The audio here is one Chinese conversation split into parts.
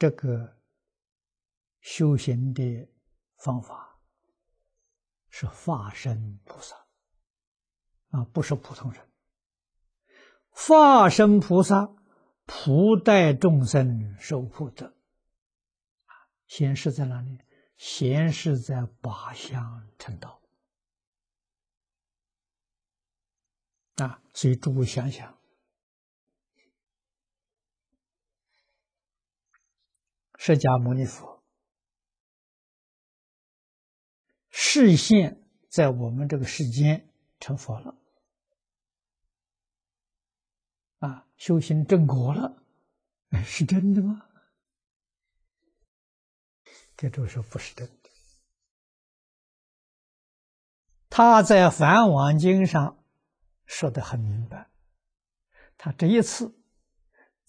这个修行的方法是化身菩萨啊，不是普通人。化身菩萨普带众生受菩萨啊，显示在哪里？显示在八相成道啊，所以诸位想想。释迦牟尼佛，视线在我们这个世间成佛了，啊，修行正果了，哎，是真的吗？这都说不是真的，他在《梵网经》上说的很明白，他这一次。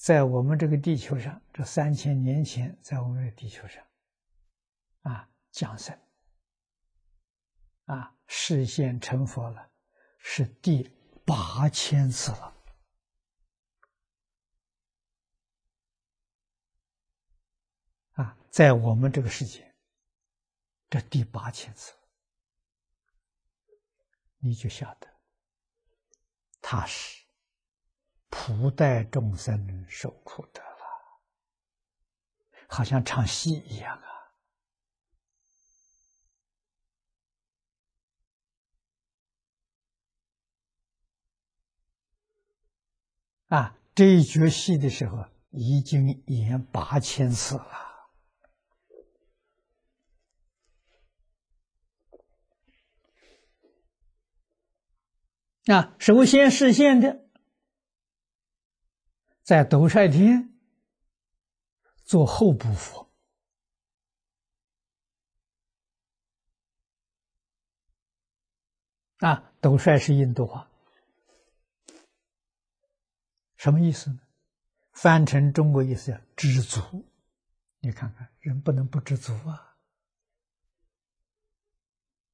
在我们这个地球上，这三千年前，在我们的地球上，啊，降生，啊，视现成佛了，是第八千次了。啊，在我们这个世界，这第八千次，你就晓得，踏实。普代众生受苦得了，好像唱戏一样啊！啊，这一绝戏的时候已经演八千次了。啊，首先实现的。在斗率天做后补佛啊，斗率是印度话，什么意思呢？翻成中国意思叫知足。你看看，人不能不知足啊，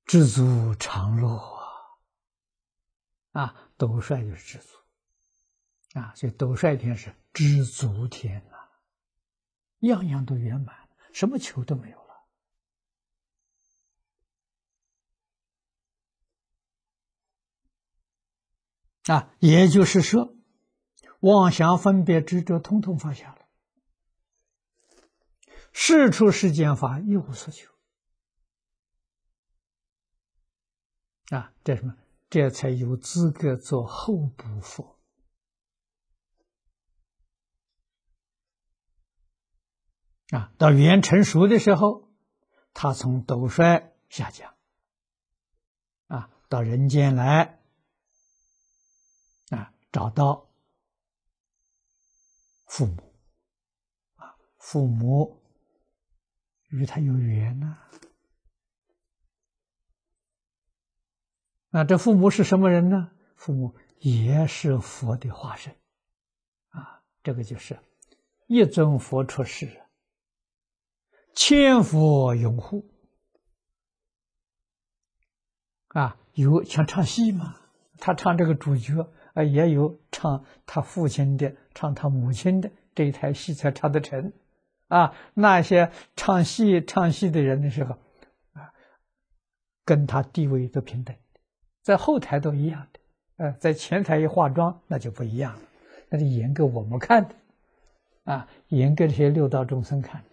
知足常乐啊。啊，斗率就是知足。啊，所以斗率天是知足天呐，样样都圆满，什么求都没有了。啊，也就是说，妄想分别执着通通放下了，事出世间法一无所求。啊，这什么？这才有资格做后补佛。啊，到语言成熟的时候，他从斗衰下降，啊，到人间来，啊，找到父母，啊，父母与他有缘呐。啊，这父母是什么人呢？父母也是佛的化身，啊，这个就是一尊佛出世。千佛拥护啊，有想唱戏吗？他唱这个主角啊，也有唱他父亲的，唱他母亲的，这一台戏才唱得成啊。那些唱戏唱戏的人的时候啊，跟他地位都平等，在后台都一样的，呃，在前台一化妆那就不一样了，那是演给我们看的啊，演给这些六道众生看。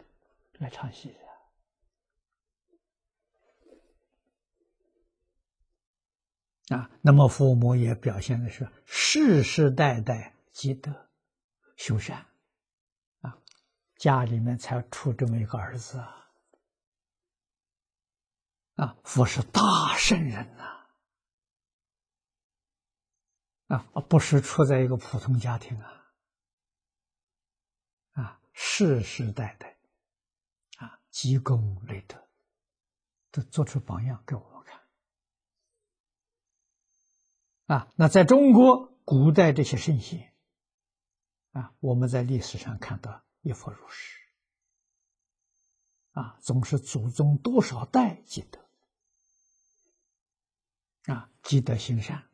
来唱戏的啊！那么父母也表现的是世世代代积德修善啊，家里面才出这么一个儿子啊！啊，我是大圣人呐！啊，不是出在一个普通家庭啊！啊，世世代代。积功累德，都做出榜样给我们看。啊，那在中国古代这些圣贤，啊，我们在历史上看到一佛如是，啊，总是祖宗多少代积德，啊，积德行善，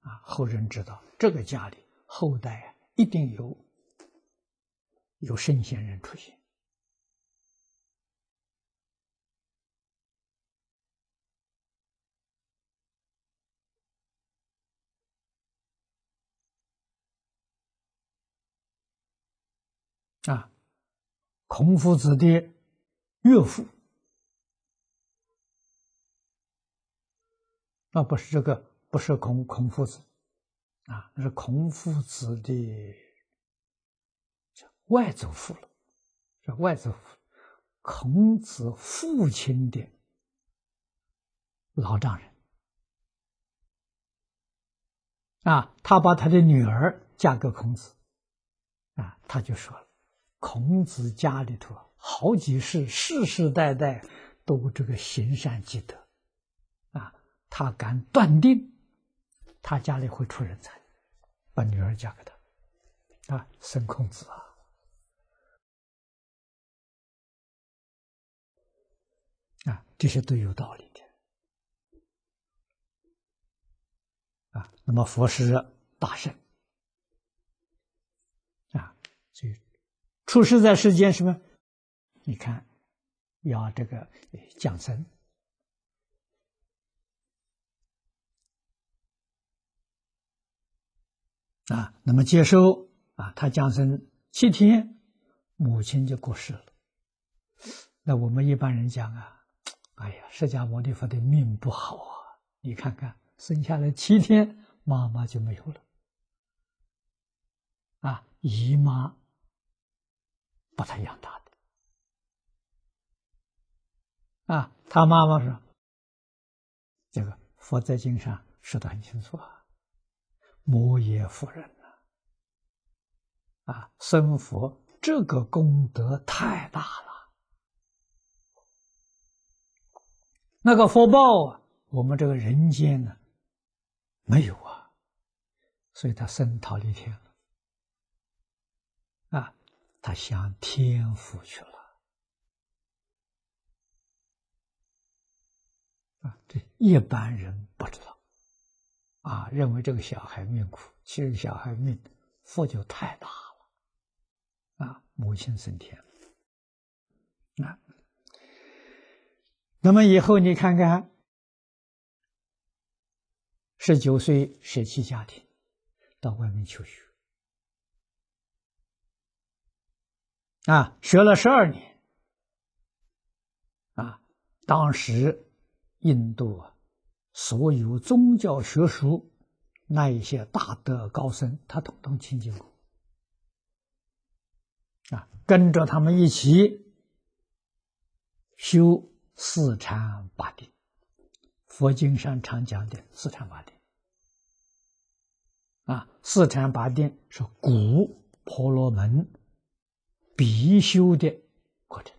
啊，后人知道这个家里后代啊，一定有有圣贤人出现。啊，孔夫子的岳父，那不是这个，不是孔孔夫子，啊，那是孔夫子的外祖父了，是外祖父，孔子父亲的老丈人，啊，他把他的女儿嫁给孔子，啊，他就说了。孔子家里头好几世世世代代都这个行善积德，啊，他敢断定他家里会出人才，把女儿嫁给他，啊，生孔子啊，啊，这些都有道理的，啊，那么佛师大圣。出世在世间什么？你看，要这个降生啊，那么接收啊，他降生七天，母亲就过世了。那我们一般人讲啊，哎呀，释迦牟尼佛的命不好啊！你看看，生下来七天，妈妈就没有了啊，姨妈。把他养大的啊，他妈妈说：“这个《佛在经上》说的很清楚啊，摩耶夫人呐，啊，生佛这个功德太大了，那个福报啊，我们这个人间呢没有啊，所以他升讨利天。”他享天福去了啊！这一般人不知道啊，认为这个小孩命苦，其实小孩命福就太大了啊！母亲升天啊，那么以后你看看，十九岁舍弃家庭，到外面求学。啊，学了十二年。啊，当时印度啊，所有宗教学术那一些大德高僧，他统统亲近过。啊，跟着他们一起修四禅八定，佛经上常讲的四禅八定。啊，四禅八定是古婆罗门。必修的过程，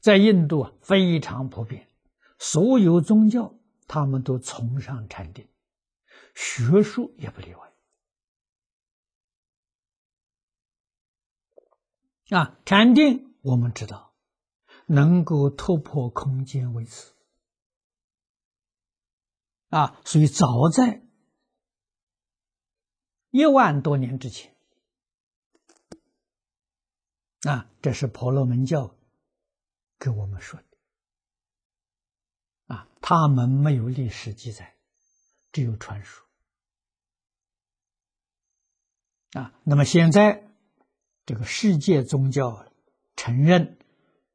在印度啊非常普遍，所有宗教他们都崇尚禅定，学术也不例外。啊，禅定我们知道，能够突破空间位置，啊，所以早在一万多年之前。啊，这是婆罗门教给我们说的。啊，他们没有历史记载，只有传说。啊，那么现在这个世界宗教承认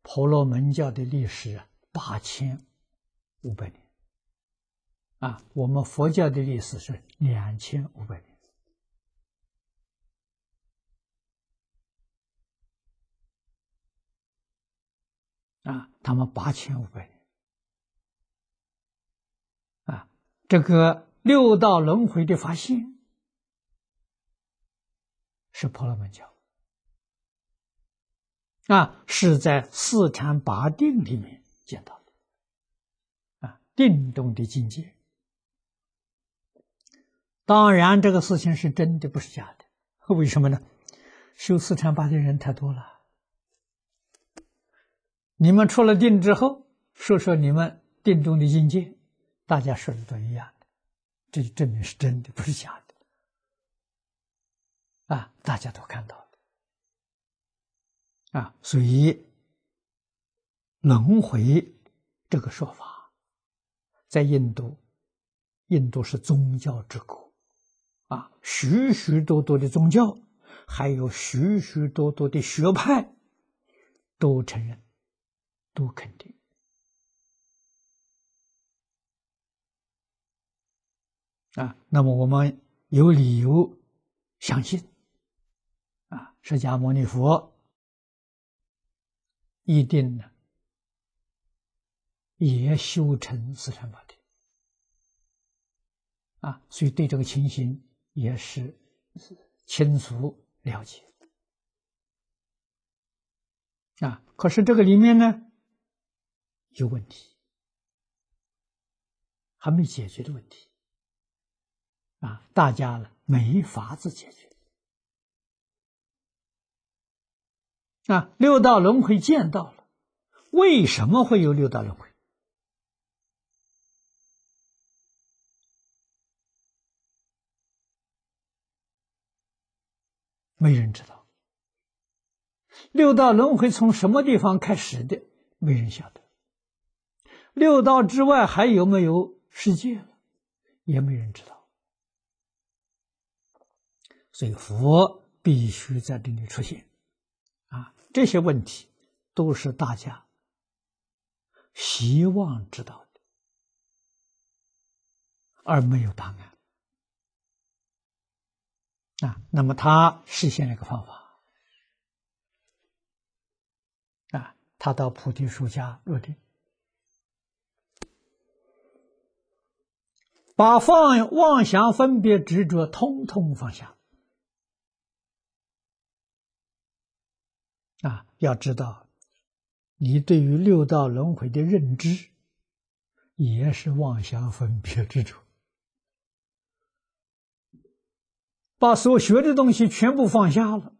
婆罗门教的历史啊八千五百年。啊，我们佛教的历史是两千五百年。啊，他们八千五百年。啊，这个六道轮回的发现是婆罗门教。啊，是在四禅八定里面见到的。啊，定中的境界。当然，这个事情是真的，不是假的。为什么呢？修四禅八定人太多了。你们出了定之后，说说你们定中的境界，大家说的都一样的，这就证明是真的，不是假的，啊，大家都看到了。啊，所以轮回这个说法，在印度，印度是宗教之国，啊，许许多多的宗教，还有许许多多的学派，都承认。都肯定啊，那么我们有理由相信啊，释迦牟尼佛一定呢也修成四禅法的。啊，所以对这个情形也是清楚了解啊。可是这个里面呢？有问题，还没解决的问题啊！大家呢没法子解决。啊，六道轮回见到了，为什么会有六道轮回？没人知道。六道轮回从什么地方开始的？没人晓得。六道之外还有没有世界了？也没人知道。所以佛必须在这里出现。啊，这些问题都是大家希望知道的，而没有答案。啊，那么他实现了一个方法。啊，他到菩提树下落地。把放妄想、分别、执着通通放下。啊，要知道，你对于六道轮回的认知，也是妄想、分别、执着。把所学的东西全部放下了，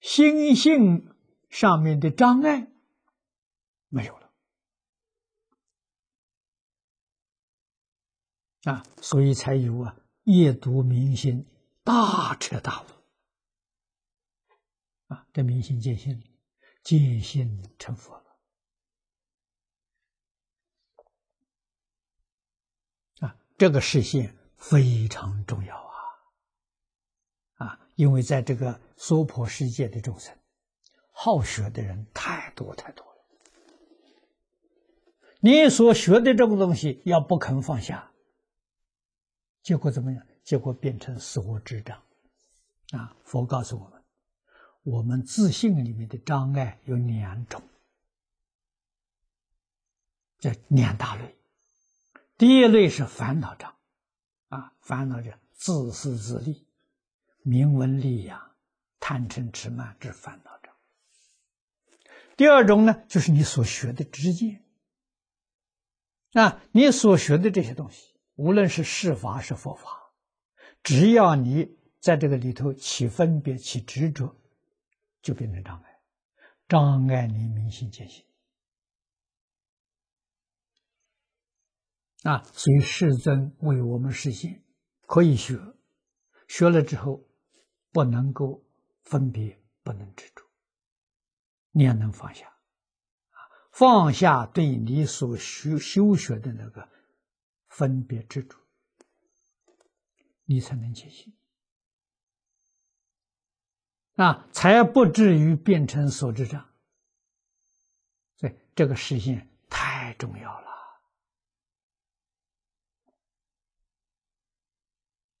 心性上面的障碍。没有了啊，所以才有啊，夜读明心，大彻大悟啊，这明心见性，见性成佛了啊！这个视线非常重要啊啊！因为在这个娑婆世界的众生，好学的人太多太多。你所学的这个东西要不肯放下，结果怎么样？结果变成所知障，啊！佛告诉我们，我们自信里面的障碍有两种，这两大类。第一类是烦恼障，啊，烦恼障自私自利、名闻利养、贪嗔痴慢，是烦恼障。第二种呢，就是你所学的知见。那你所学的这些东西，无论是释法是佛法，只要你在这个里头起分别、起执着，就变成障碍，障碍你明心见性。那随世尊为我们示现，可以学，学了之后不能够分别，不能执着，你能放下。放下对你所修修学的那个分别执着，你才能见心。啊，才不至于变成所知障。所以这个实现太重要了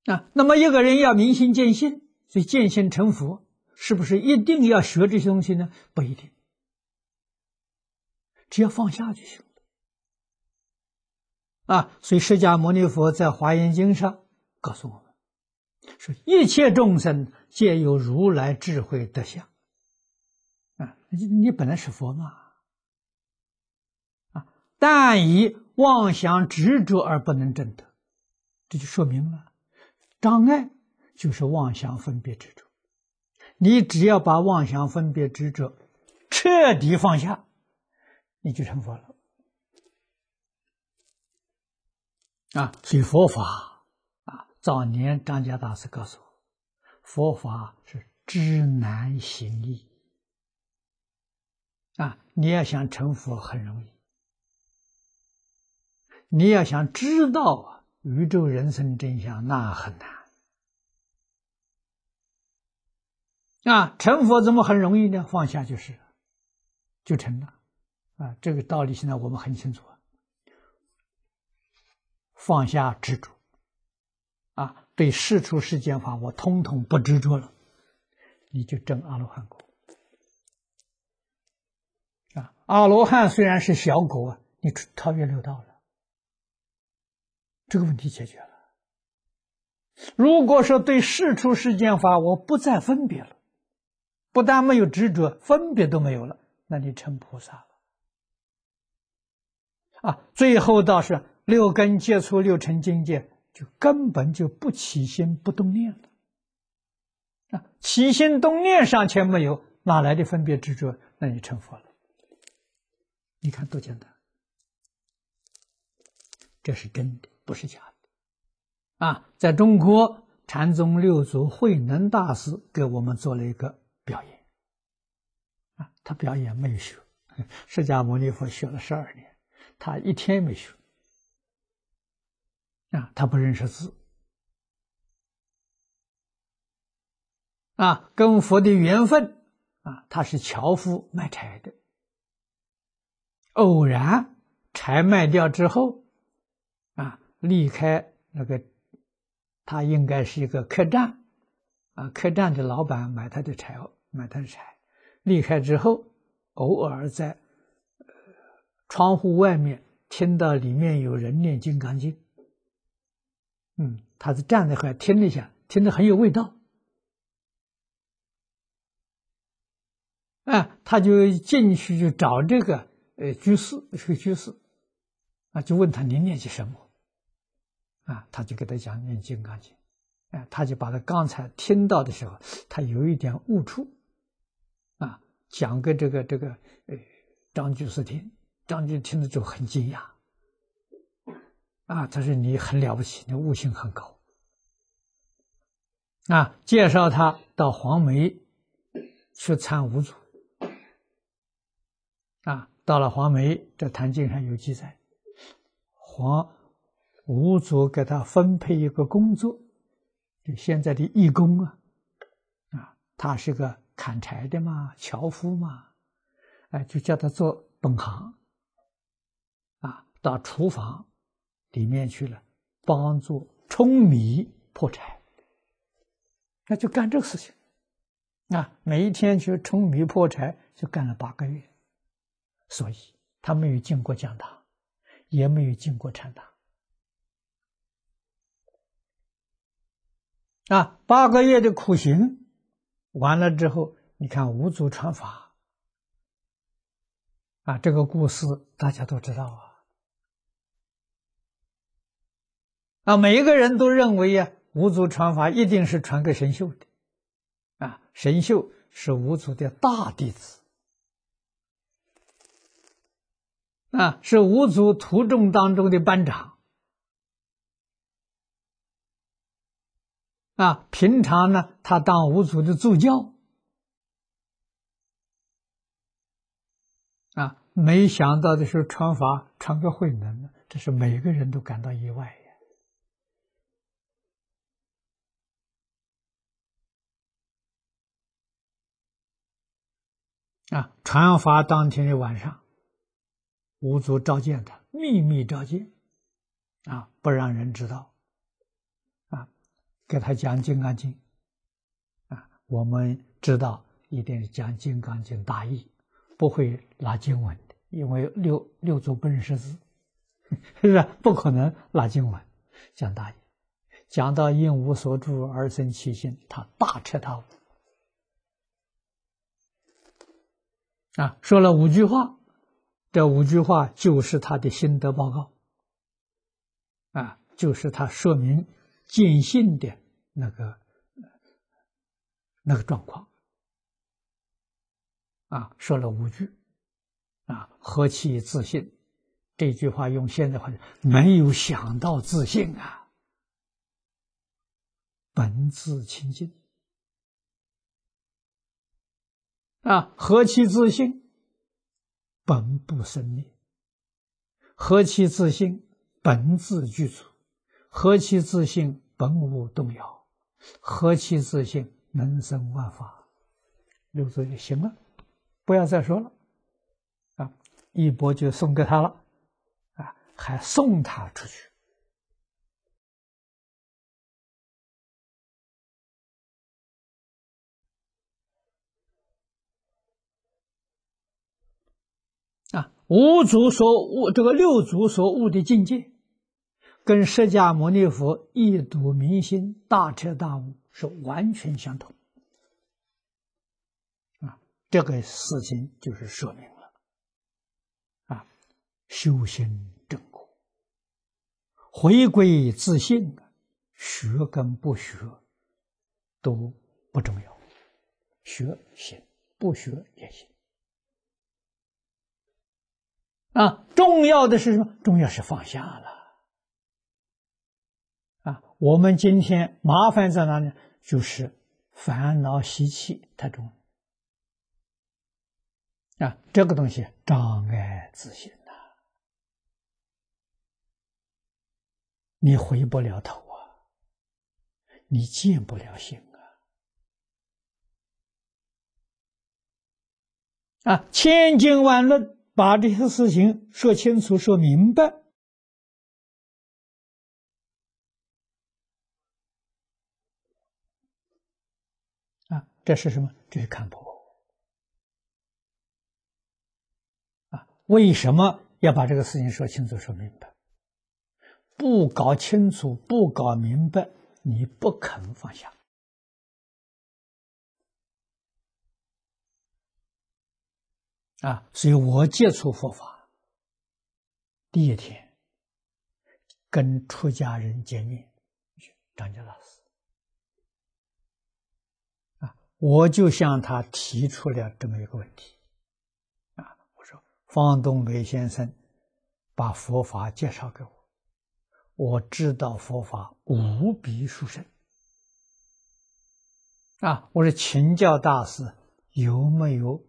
啊。那么一个人要明心见性，所以见性成佛，是不是一定要学这些东西呢？不一定。只要放下就行了，啊，所以释迦牟尼佛在《华严经》上告诉我们，说一切众生皆有如来智慧德相，啊，你你本来是佛嘛，啊，但以妄想执着而不能证得，这就说明了障碍就是妄想分别执着，你只要把妄想分别执着彻底放下。你就成佛了啊！以佛法啊，早年张家大师告诉我，佛法是知难行易啊。你要想成佛很容易，你要想知道宇宙人生真相那很难啊。成佛怎么很容易呢？放下就是，就成了。啊，这个道理现在我们很清楚啊。放下执着，啊，对世出世间法，我通通不执着了，你就证阿罗汉果。啊，阿罗汉虽然是小果啊，你超越六道了，这个问题解决了。如果说对世出世间法，我不再分别了，不但没有执着，分别都没有了，那你成菩萨了。啊，最后倒是六根接触六尘境界就根本就不起心不动念了。啊，起心动念尚且没有，哪来的分别执着？那你成佛了。你看多简单。这是真的，不是假的。啊，在中国禅宗六祖慧能大师给我们做了一个表演。啊，他表演没有学，释迦牟尼佛学了十二年。他一天没学，啊，他不认识字，啊，跟佛的缘分，啊，他是樵夫卖柴的，偶然柴卖掉之后，啊，离开那个，他应该是一个客栈，啊，客栈的老板买他的柴，买他的柴，离开之后，偶尔在。窗户外面听到里面有人念金刚经，嗯，他是站在后听了一下，听得很有味道，啊，他就进去就找这个呃居士是个居士，啊，就问他您念些什么，啊，他就给他讲念金刚经，啊，他就把他刚才听到的时候他有一点误出，啊，讲给这个这个呃张居士听。将军听了就很惊讶，啊，他说你很了不起，你悟性很高，啊，介绍他到黄梅去参五祖，啊，到了黄梅，这《坛经》上有记载，黄五祖给他分配一个工作，就现在的义工啊，啊，他是个砍柴的嘛，樵夫嘛，哎，就叫他做本行。到厨房里面去了，帮助舂米破柴，那就干这个事情。啊，每一天去舂米破柴，就干了八个月，所以他没有进过讲堂，也没有进过禅堂。啊，八个月的苦行完了之后，你看五祖传法，啊，这个故事大家都知道啊。啊，每一个人都认为呀，五祖传法一定是传给神秀的，啊，神秀是五祖的大弟子，啊，是五祖徒众当中的班长，啊，平常呢，他当五祖的助教，啊，没想到的是传法传给慧能了，这是每个人都感到意外。啊，传法当天的晚上，五祖召见他，秘密召见，啊，不让人知道，啊，给他讲《金刚经》，啊，我们知道一定是讲《金刚经》大意，不会拉经文的，因为六六祖不认识字，是不是？不可能拉经文，讲大意，讲到应无所住而生其心，他大彻大悟。啊，说了五句话，这五句话就是他的心得报告，啊，就是他说明见性的那个那个状况。啊，说了五句，啊，何其自信！这句话用现代话讲，没有想到自信啊，本自清净。啊，何其自性，本不生灭；何其自性，本自具足；何其自性，本无动摇；何其自性，能生万法。六岁就行了，不要再说了。啊，一波就送给他了，啊，还送他出去。五祖所悟，这个六祖所悟的境界，跟释迦牟尼佛一睹明心大彻大悟是完全相同。啊，这个事情就是说明了，啊，修心正果，回归自信啊，学跟不学都不重要，学行不学也行。啊，重要的是什么？重要是放下了。啊，我们今天麻烦在哪里？就是烦恼习气太重。啊，这个东西障碍自信啊，你回不了头啊，你见不了心啊。啊，千经万论。把这些事情说清楚、说明白啊，这是什么？这是看破。啊，为什么要把这个事情说清楚、说明白？不搞清楚、不搞明白，你不肯放下。啊，所以我接触佛法第一天，跟出家人见面，张嘉老师，啊，我就向他提出了这么一个问题，啊，我说方东梅先生把佛法介绍给我，我知道佛法无比殊胜，啊，我说请教大师有没有？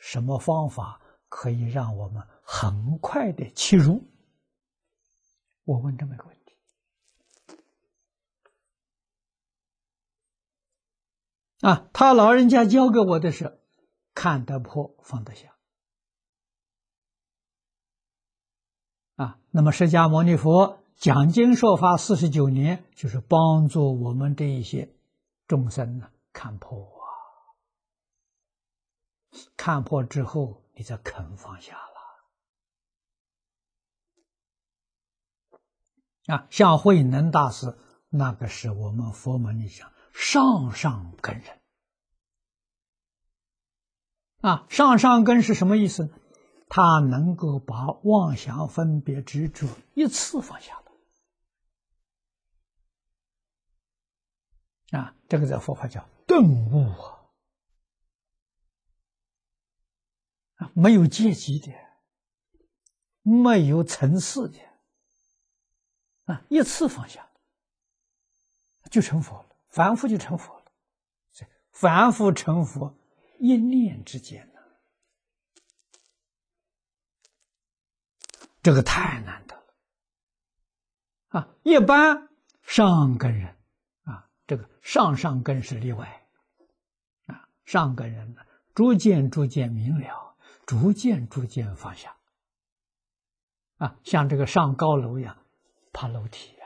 什么方法可以让我们很快的切入？我问这么一个问题。啊，他老人家教给我的是看得破，放得下。啊，那么释迦牟尼佛讲经说法四十九年，就是帮助我们这一些众生呢看破。看破之后，你才肯放下了。啊，像慧能大师，那个是我们佛门里讲上上根人。啊，上上根是什么意思？他能够把妄想、分别、执着一次放下了。啊，这个在佛法叫顿悟啊。没有阶级的，没有层次的，啊，一次放下就成佛了，凡夫就成佛了，凡夫成佛一念之间这个太难得了，啊，一般上根人，啊，这个上上根是例外，啊，上根人呢，逐渐逐渐明了。逐渐逐渐放下，啊，像这个上高楼一样，爬楼梯呀，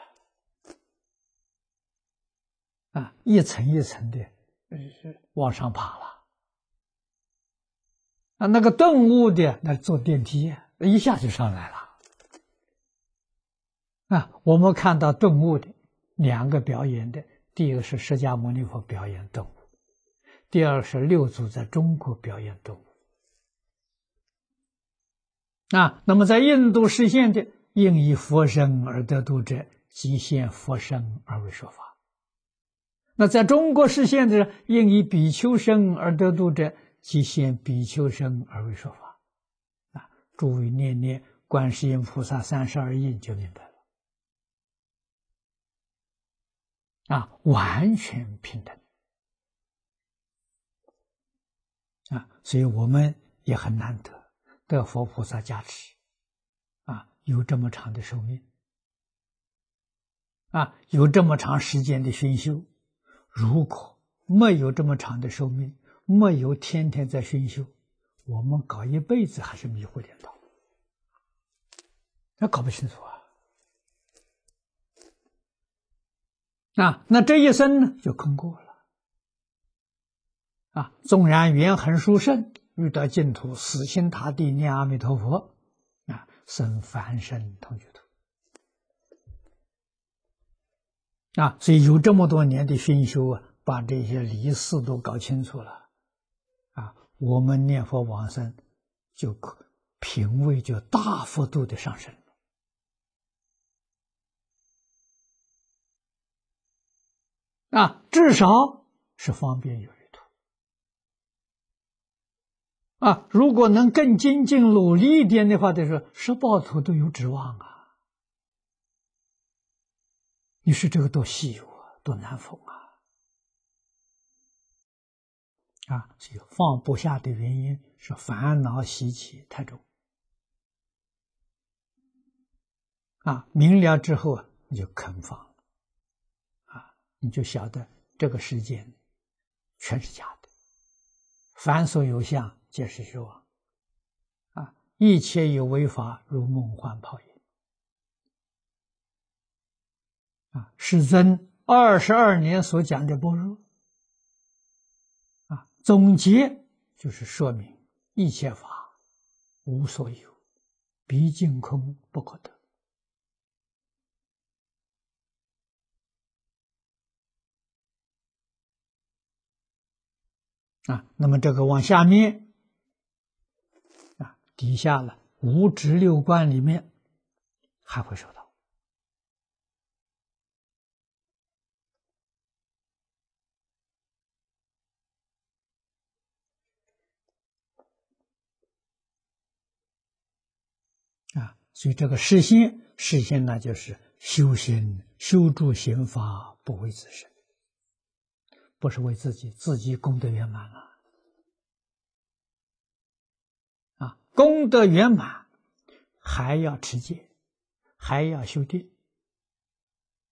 啊，一层一层的往上爬了。啊，那个顿悟的那坐电梯一下就上来了。啊，我们看到顿悟的两个表演的，第一个是释迦牟尼佛表演顿悟，第二是六祖在中国表演顿悟。啊，那么在印度实现的，应以佛身而得度者，即现佛身而为说法；那在中国实现的，应以比丘身而得度者，即现比丘身而为说法。啊，诸位念念观世音菩萨三十二应，就明白了。啊，完全平等。啊，所以我们也很难得。得佛菩萨加持啊，有这么长的寿命啊，有这么长时间的熏修。如果没有这么长的寿命，没有天天在熏修，我们搞一辈子还是迷糊颠倒，那搞不清楚啊。那那这一生呢，就空过了啊。纵然元亨殊胜。遇到净土，死心塌地念阿弥陀佛，啊，生凡身同居土，啊，所以有这么多年的熏修啊，把这些离世都搞清楚了，啊，我们念佛往生，就品位就大幅度的上升啊，至少是方便有。啊，如果能更精进努力一点的话，就是十保处都有指望啊。你说这个多稀有啊，多难逢啊！啊，所以放不下的原因是烦恼习气太重。啊，明了之后啊，你就肯放了。啊，你就晓得这个世界全是假的，凡所有相。皆是虚妄，啊！一切有为法，如梦幻泡影，啊！世尊二十二年所讲的般若，啊，总结就是说明一切法无所有，毕竟空不可得。啊，那么这个往下面。底下了五指六观里面，还会说到啊，所以这个实心，实心呢就是修心，修住心法，不为自己，不是为自己，自己功德圆满了。功德圆满，还要持戒，还要修定，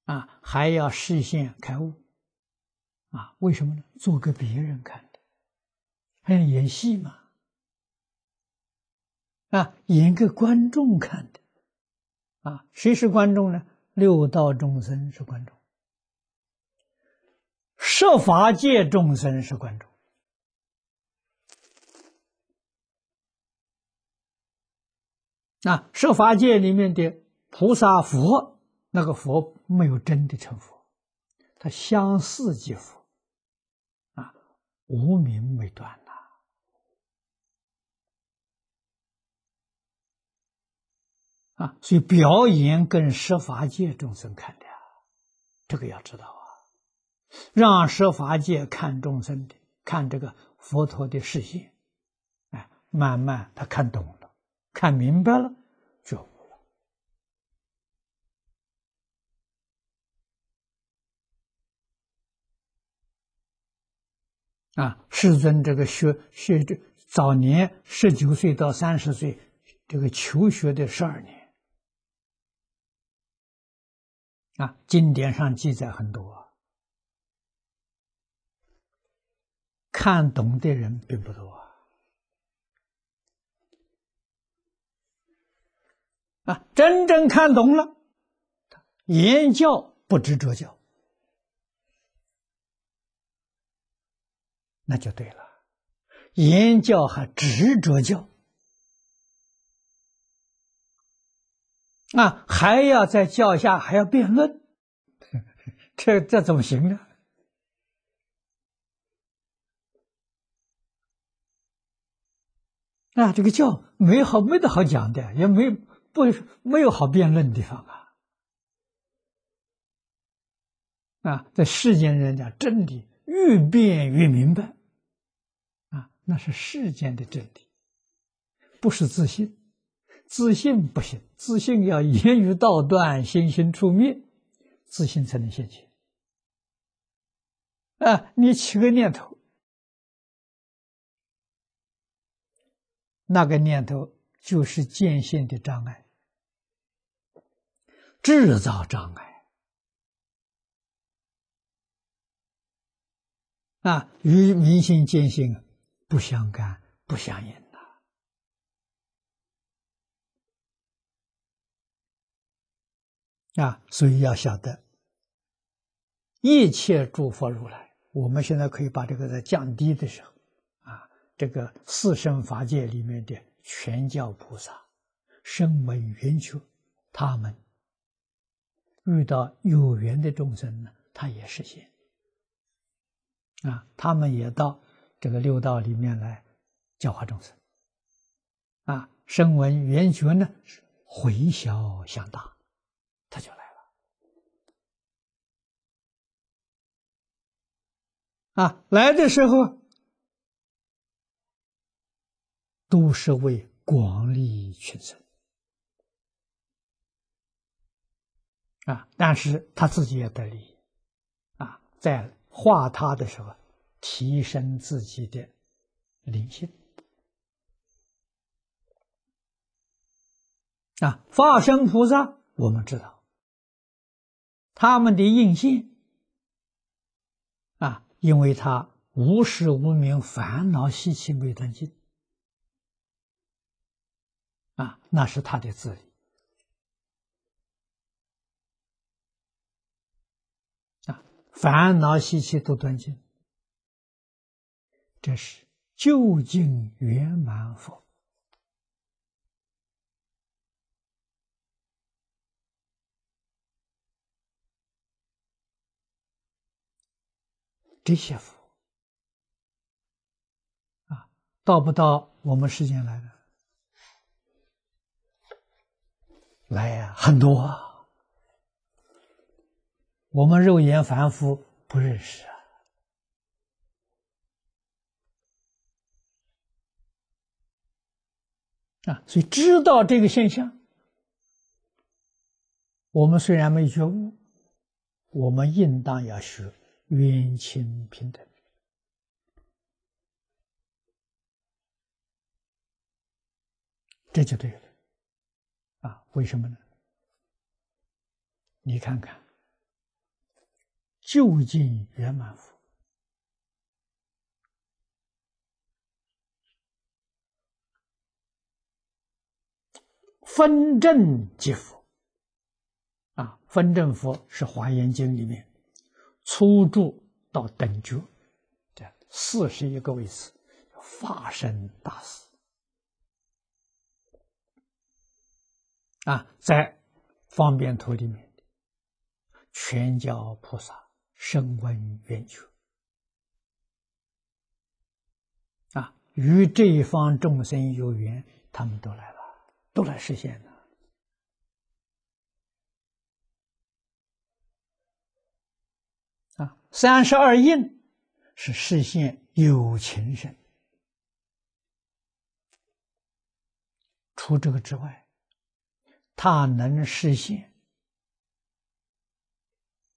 啊，还要实现开悟，啊，为什么呢？做给别人看的，还要演戏嘛，啊，演给观众看的，啊，谁是观众呢？六道众生是观众，设法界众生是观众。那设法界里面的菩萨佛，那个佛没有真的成佛，他相似即佛，啊，无明没断呐，啊，所以表演跟设法界众生看的，这个要知道啊，让设法界看众生的，看这个佛陀的视线，哎，慢慢他看懂。看明白了，觉悟了。啊，世尊，这个学学这早年十九岁到三十岁，这个求学的十二年，啊，经典上记载很多，看懂的人并不多。啊，真正看懂了，言教不执着教，那就对了。言教还执着教，啊，还要在教下，还要辩论，这这怎么行呢？啊，这个教没好，没得好讲的，也没。不，没有好辩论的地方啊！啊，在世间人讲真理，越辩越明白，啊，那是世间的真理，不是自信，自信不行，自信要言语道断，心心出灭，自信才能现前。啊，你起个念头，那个念头。就是见性的障碍，制造障碍啊，与明心见性不相干、不相应的。啊，所以要晓得一切诸佛如来，我们现在可以把这个在降低的时候啊，这个四圣法界里面的。全教菩萨，身闻圆觉，他们遇到有缘的众生呢，他也实现，啊，他们也到这个六道里面来教化众生。啊，身闻圆觉呢，是回小向大，他就来了。啊，来的时候。都是为广利群生，啊！但是他自己也得利，啊，在画他的时候，提升自己的灵性。啊，化身菩萨，我们知道他们的印性，啊，因为他无始无明烦恼习气未断尽。啊，那是他的字。啊，烦恼习气都断尽，这是究竟圆满佛。这些佛啊，到不到我们世间来呢？来呀，很多啊！我们肉眼凡夫不认识啊，所以知道这个现象。我们虽然没觉悟，我们应当要学冤清平等，这就对了。啊，为什么呢？你看看，就近圆满佛，分正即佛。啊，分正佛是华严经里面初住到等觉，四十一个位次，叫法身大士。啊，在方便图里面的全教菩萨生闻缘觉啊，与这一方众生有缘，他们都来了，都来实现的。啊，三十二应是实现有情身。除这个之外。他能实现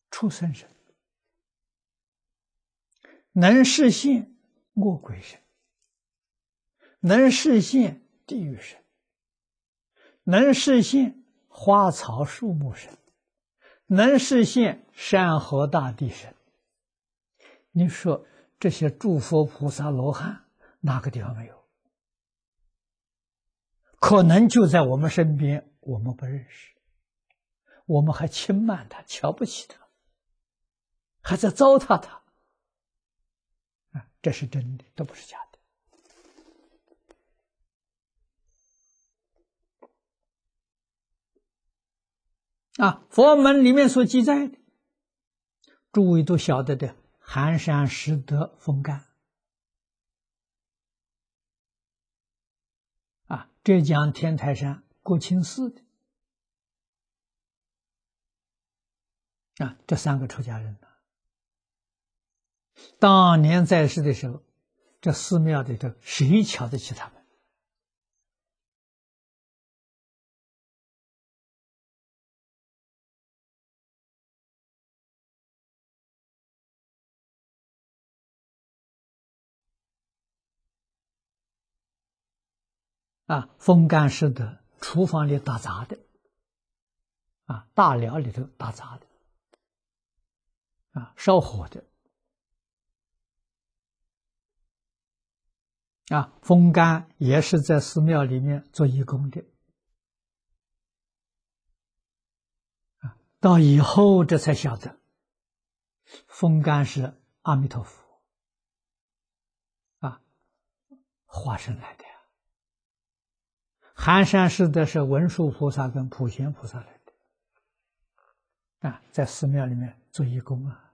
畜生神，能实现恶鬼神，能实现地狱神，能实现花草树木神，能实现山河大地神。你说这些诸佛菩萨罗汉，哪个地方没有？可能就在我们身边。我们不认识，我们还轻慢他，瞧不起他，还在糟蹋他，啊，这是真的，都不是假的。啊，佛门里面所记载的，诸位都晓得的，寒山拾得风干，啊，浙江天台山。国清寺的啊，这三个出家人呢，当年在世的时候，这寺庙里头谁瞧得起他们？啊，风干失德。厨房里打杂的，啊，大寮里头打杂的，啊，烧火的，啊，风干也是在寺庙里面做义工的，啊，到以后这才晓得，风干是阿弥陀佛，啊，化身来的。寒山寺的是文殊菩萨跟普贤菩萨来的，啊，在寺庙里面做义工啊，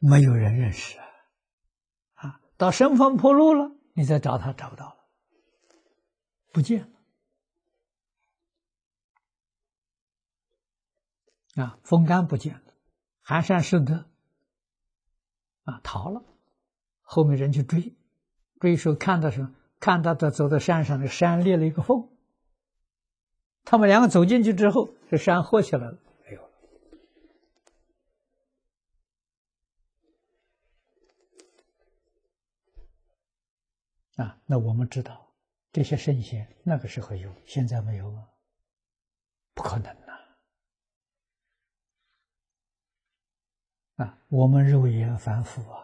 没有人认识啊，啊，到神风破路了，你再找他找不到了，不见了，啊，风干不见了，寒山寺的。啊，逃了，后面人去追，追时候看到什么？看到他走到山上的山裂了一个缝。他们两个走进去之后，这山豁起来了，没有。啊，那我们知道，这些圣贤那个时候有，现在没有了，不可能。啊，我们肉眼凡夫啊，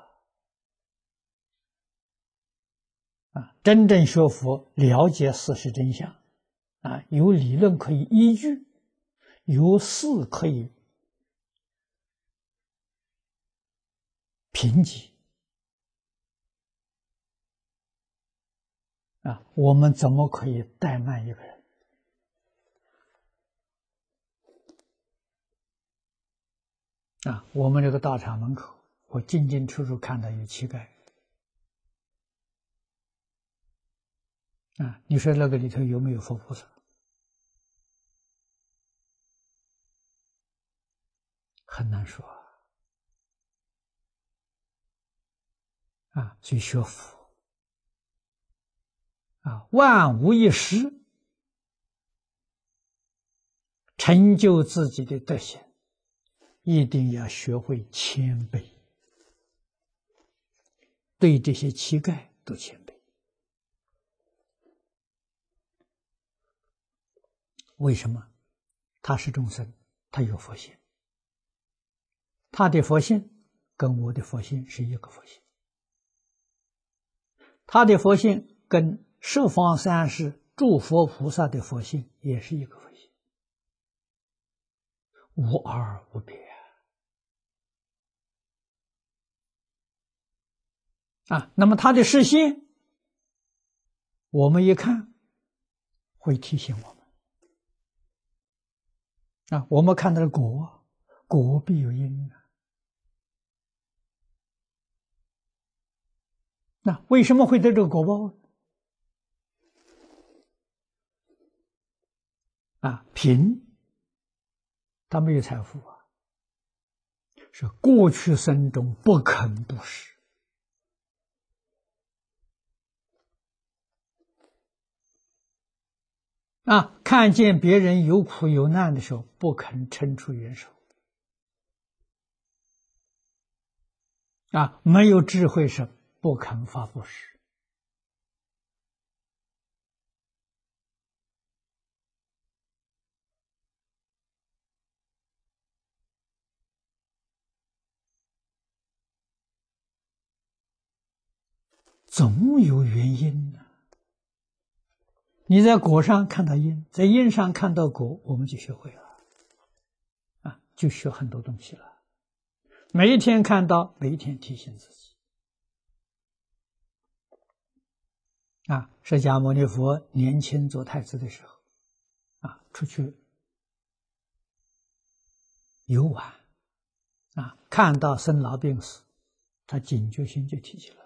啊，真正学佛、了解事实真相，啊，有理论可以依据，有事可以评级。啊，我们怎么可以怠慢一个人？啊，我们这个大厂门口，我进进出出看到有乞丐。啊，你说那个里头有没有佛菩萨？很难说。啊，去学佛，啊，万无一失，成就自己的德行。一定要学会谦卑，对这些乞丐都谦卑。为什么？他是众生，他有佛性，他的佛性跟我的佛性是一个佛性，他的佛性跟十方三世诸佛菩萨的佛性也是一个佛性，无二无别。啊，那么他的世系，我们一看，会提醒我们。啊，我们看到了果，果必有因啊。那为什么会得这个果报？啊，贫，他没有财富啊，是过去生中不肯布施。啊，看见别人有苦有难的时候，不肯伸出援手。啊，没有智慧是不肯发布施，总有原因呢。你在果上看到因，在因上看到果，我们就学会了，啊，就学很多东西了。每一天看到，每一天提醒自己。啊，释迦牟尼佛年轻做太子的时候，啊，出去游玩，啊，看到生老病死，他警觉心就提起来。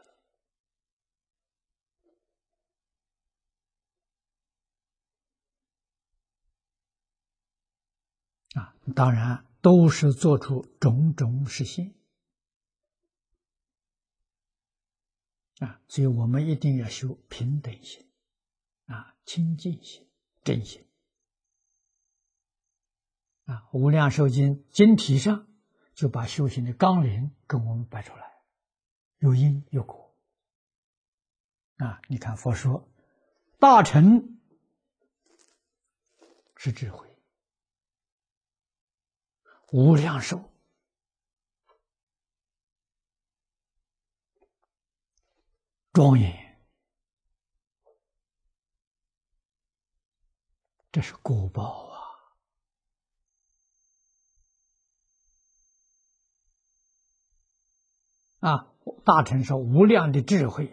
当然，都是做出种种实心啊，所以我们一定要修平等心，啊，清净心、真心，啊，无量寿经经题上就把修行的纲领跟我们摆出来，有因有果。啊，你看佛说，大乘是智慧。无量寿，庄严，这是果报啊！啊，大乘说无量的智慧呀，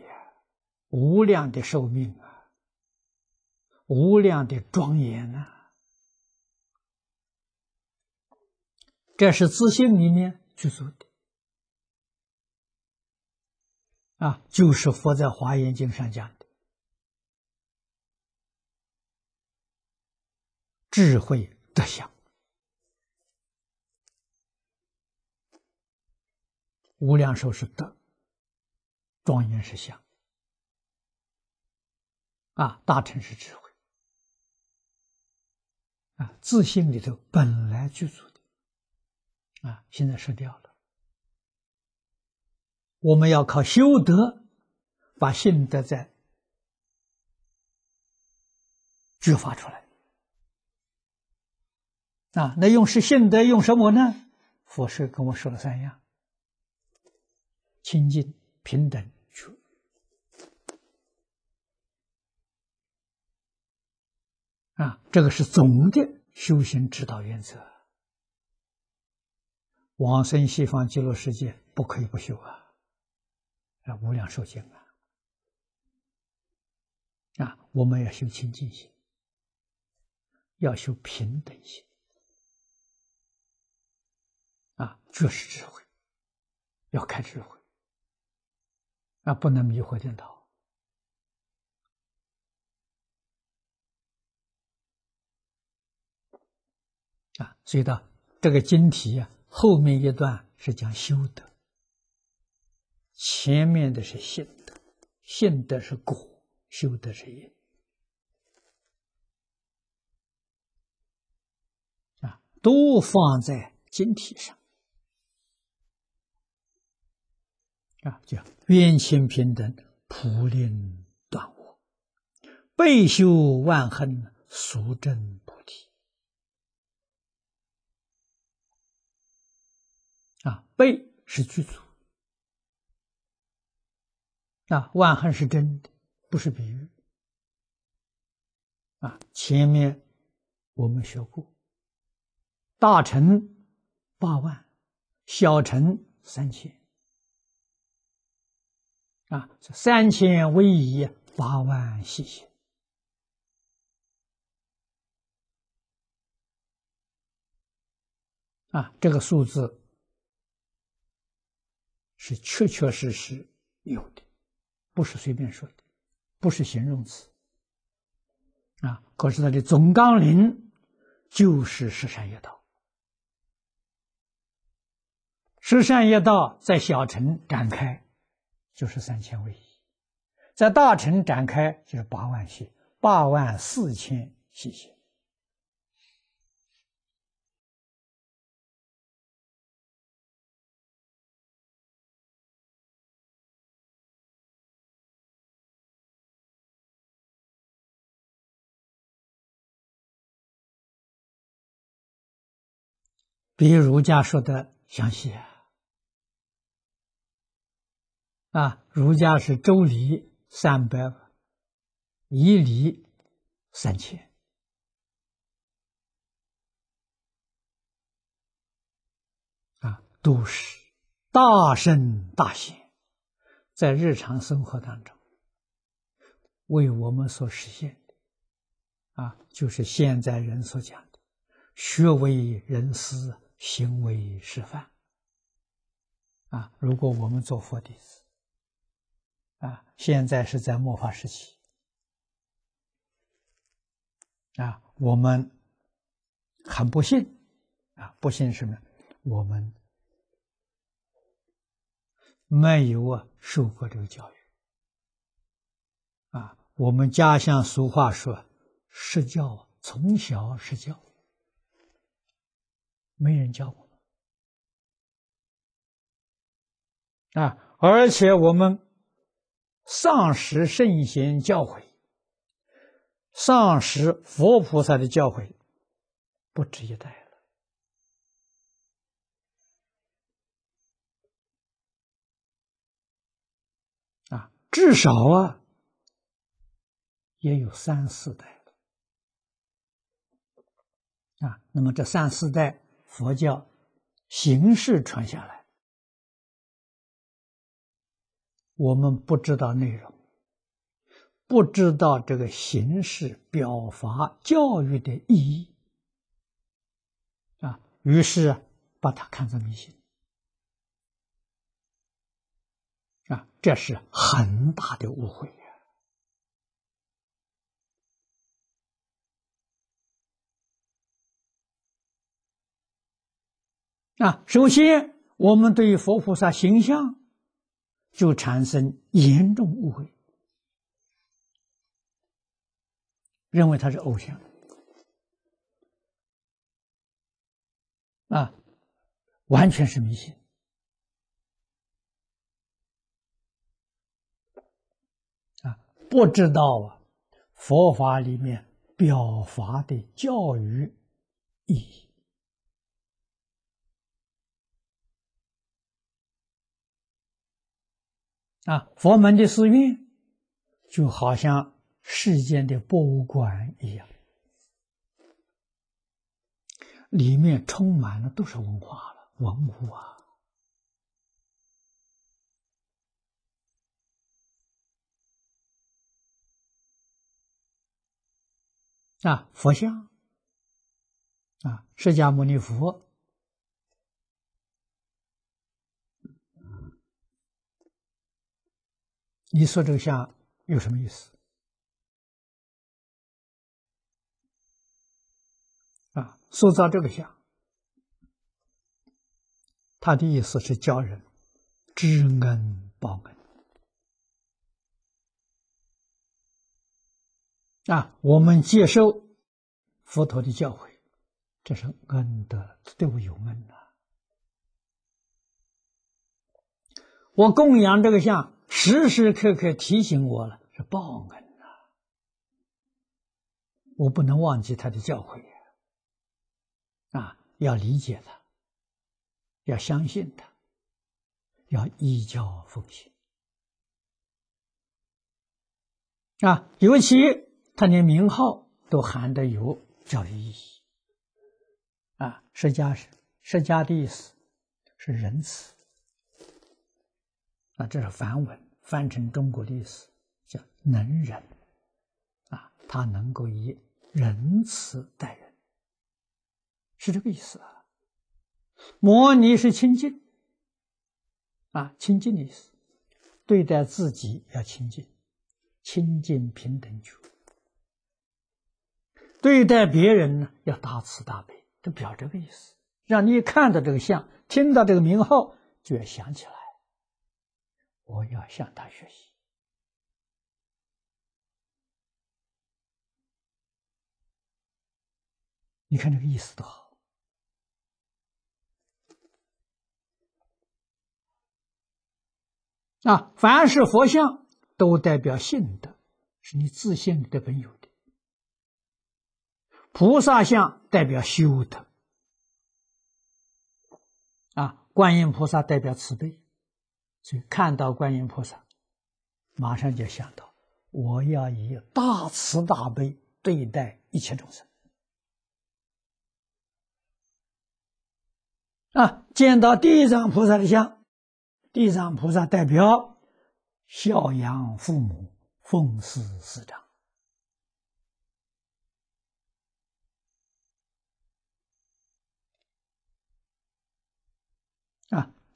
无量的寿命啊，无量的庄严呐。这是自信里面去做的，啊，就是佛在《华严经》上讲的智慧德相，无量寿是德，庄严是相，啊，大成是智慧，啊，自信里头本来具足。啊，现在失掉了。我们要靠修德，把性德在觉发出来。啊，那用是性德，用什么呢？佛是跟我说了三样：清净、平等、处。啊，这个是总的修行指导原则。往生西方极乐世界不可以不修啊！啊，无量寿经啊！啊，我们要修清净心，要修平等心。啊，这是智慧，要开智慧，那不能迷惑颠倒。啊，所以呢，这个经题呀。后面一段是讲修德，前面的是信德，信德是果，修德是因，啊，都放在经体上，啊，叫冤情平等，普令断我，背修万恨，俗真。悲是具足，啊，万恨是真的，不是比喻。啊，前面我们学过，大乘八万，小乘三千，啊，三千为一，八万细谢。啊，这个数字。是确确实实有的，不是随便说的，不是形容词啊。可是它的总纲领就是十善业道。十善业道在小城展开就是三千位在大城展开就是八万些，八万四千细谢。比儒家说的详细啊！儒家是《周礼》三百，《仪礼》三千，啊，都是大圣大贤在日常生活当中为我们所实现的啊，就是现在人所讲的“学为人师”。行为示范啊！如果我们做佛弟子啊，现在是在末法时期啊，我们很不幸啊，不幸什么？我们没有啊受过这个教育啊。我们家乡俗话说：“施教从小施教。”没人教我们啊！而且我们丧失圣贤教诲，丧失佛菩萨的教诲，不止一代了啊！至少啊，也有三四代了啊！那么这三四代。佛教形式传下来，我们不知道内容，不知道这个形式表达教育的意义啊，于是把它看作迷信啊，这是很大的误会。啊，首先，我们对于佛菩萨形象就产生严重误会，认为他是偶像，啊，完全是迷信，啊，不知道啊，佛法里面表法的教育意义。啊，佛门的寺院，就好像世间的博物馆一样，里面充满了多少文化了，文物啊！啊，佛像，啊，释迦牟尼佛。你说这个像有什么意思？啊，塑造这个像，他的意思是教人知恩报恩。啊，我们接受佛陀的教诲，这是恩德，对我有恩的。我供养这个像。时时刻刻提醒我了，是报恩啊！我不能忘记他的教诲啊！要理解他，要相信他，要依教奉行啊！尤其他连名号都含的有教育意义啊！释迦是释迦的意思，是仁慈。这是梵文，翻成中国的意思叫“能忍”，啊，他能够以仁慈待人，是这个意思啊。摩尼是清净，啊，清净的意思，对待自己要清净，清净平等处；对待别人呢，要大慈大悲，都表这个意思。让你看到这个像，听到这个名号，就要想起来。我要向他学习。你看这个意思多好！啊，凡是佛像都代表性的，是你自信的本有的；菩萨像代表修的，啊，观音菩萨代表慈悲。所以看到观音菩萨，马上就想到我要以大慈大悲对待一切众生。啊，见到地藏菩萨的像，地藏菩萨代表孝养父母、奉事师长。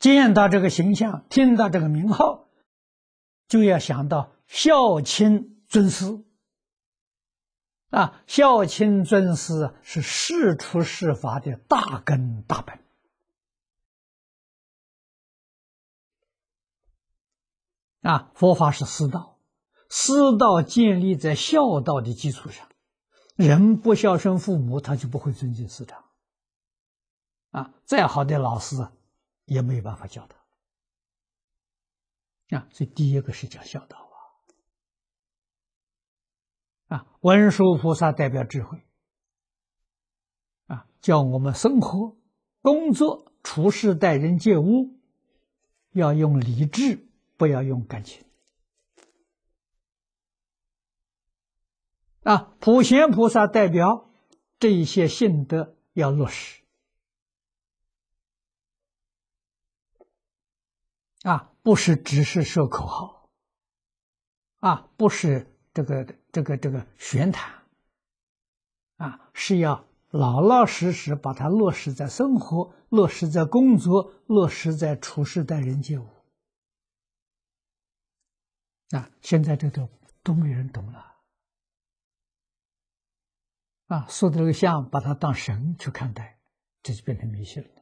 见到这个形象，听到这个名号，就要想到孝亲尊师。啊，孝亲尊师是事出事法的大根大本。啊，佛法是师道，师道建立在孝道的基础上。人不孝顺父母，他就不会尊敬师长。啊，再好的老师。也没有办法教导啊！所以第一个是讲孝道啊！啊，文殊菩萨代表智慧啊，教我们生活、工作、处事、待人接物，要用理智，不要用感情啊！普贤菩萨代表这一些信德要落实。啊，不是只是说口号，啊，不是这个这个这个玄谈，啊，是要老老实实把它落实在生活，落实在工作，落实在处事待人接物。啊，现在这个都没人懂了，啊，说的这个像把它当神去看待，这就变成迷信了。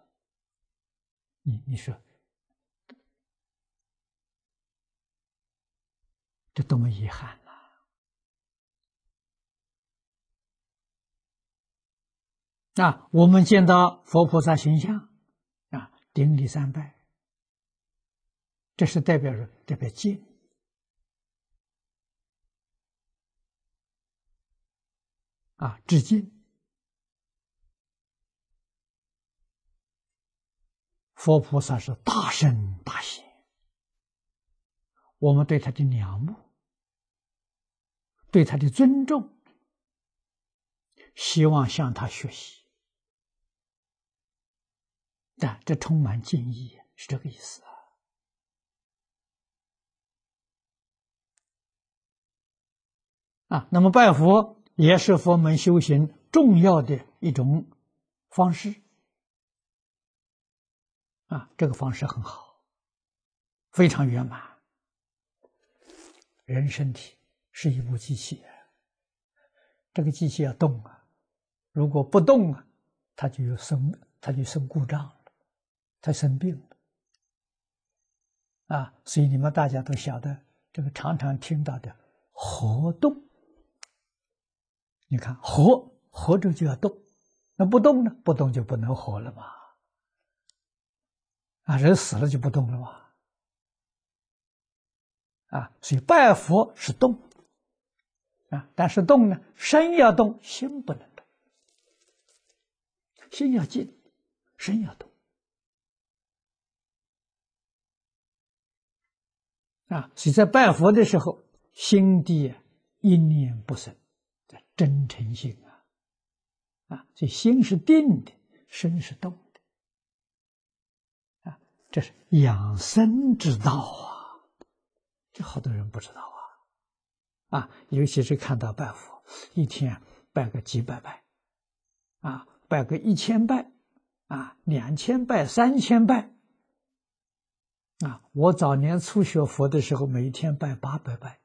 你你说？这多么遗憾呐！那我们见到佛菩萨形象啊，顶礼三拜，这是代表着代表戒。啊，致敬。佛菩萨是大圣大贤。我们对他的仰慕，对他的尊重，希望向他学习，但这充满敬意，是这个意思啊。啊，那么拜佛也是佛门修行重要的一种方式啊，这个方式很好，非常圆满。人身体是一部机器，这个机器要动啊，如果不动啊，它就有生，它就生故障，了，它生病了啊。所以你们大家都晓得，这个常常听到的“活动”，你看活活着就要动，那不动呢？不动就不能活了嘛。啊，人死了就不动了嘛。啊，所以拜佛是动，啊，但是动呢，身要动，心不能动，心要静，身要动。啊，所以在拜佛的时候，心地啊，一念不生，这真诚心啊，啊，所以心是定的，身是动的，啊，这是养生之道啊。这好多人不知道啊，啊，尤其是看到拜佛，一天拜个几百拜，啊，拜个一千拜，啊，两千拜，三千拜，啊，我早年初学佛的时候，每天拜八百拜，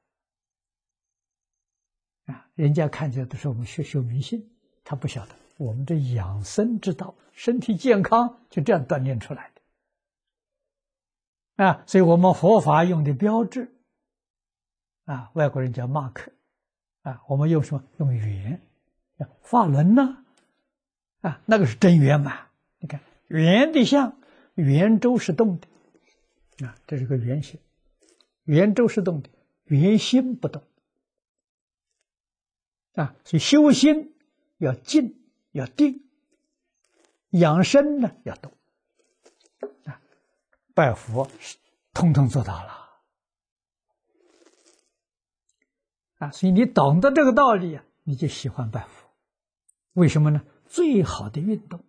啊，人家看见都是我们学学迷信，他不晓得我们的养生之道，身体健康就这样锻炼出来的，啊，所以我们佛法用的标志。啊，外国人叫马克，啊，我们用什么？用圆，法轮呢？啊，那个是真圆满。你看，圆的像，圆周是动的，啊，这是个圆形，圆周是动的，圆心不动。啊，所以修心要静，要定；养生呢要动，啊，拜佛通通做到了。啊，所以你懂得这个道理啊，你就喜欢拜佛。为什么呢？最好的运动，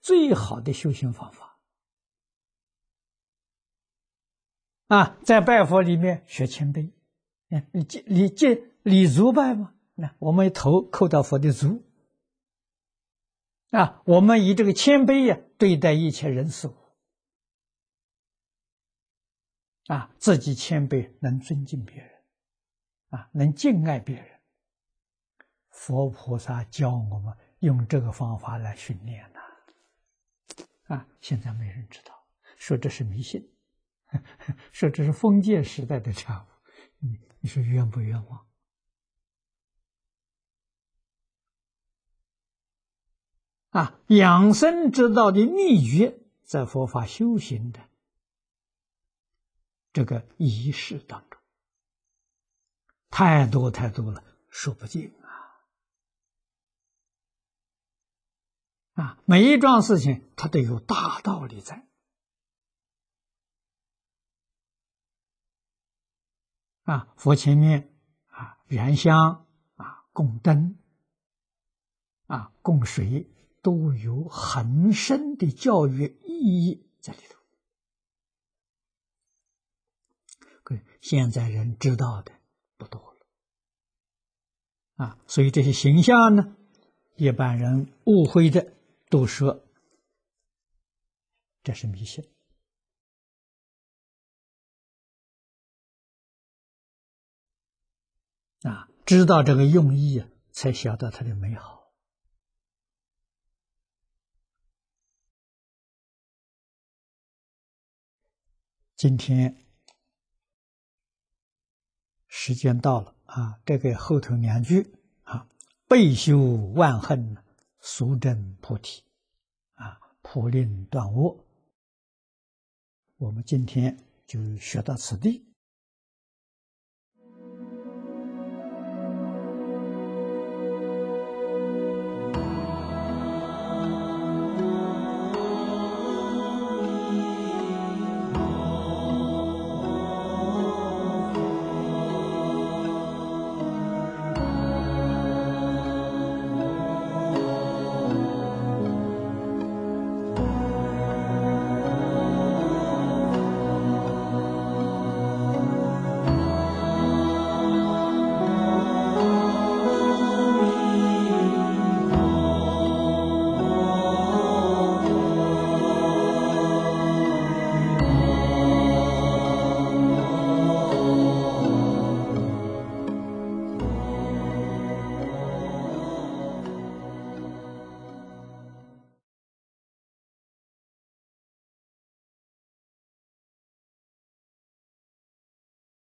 最好的修行方法。啊，在拜佛里面学谦卑。你你你礼礼足拜吗？那我们头叩到佛的足。啊，我们以这个谦卑呀对待一切人事物。啊，自己谦卑，能尊敬别人。啊，能敬爱别人。佛菩萨教我们用这个方法来训练呐。啊，现在没人知道，说这是迷信，说这是封建时代的产物，你你说冤不冤枉？啊，养生之道的秘诀在佛法修行的这个仪式当中。太多太多了，说不尽啊！啊，每一桩事情，它都有大道理在。啊，佛前面啊，燃香啊，供灯啊，供水，都有很深的教育意义在里头。可现在人知道的。啊，所以这些形象呢，一般人误会的都说这是迷信。啊，知道这个用意啊，才晓得它的美好。今天时间到了。啊，这个后头两句啊，背修万恨，俗证菩提，啊，普令断悟。我们今天就学到此地。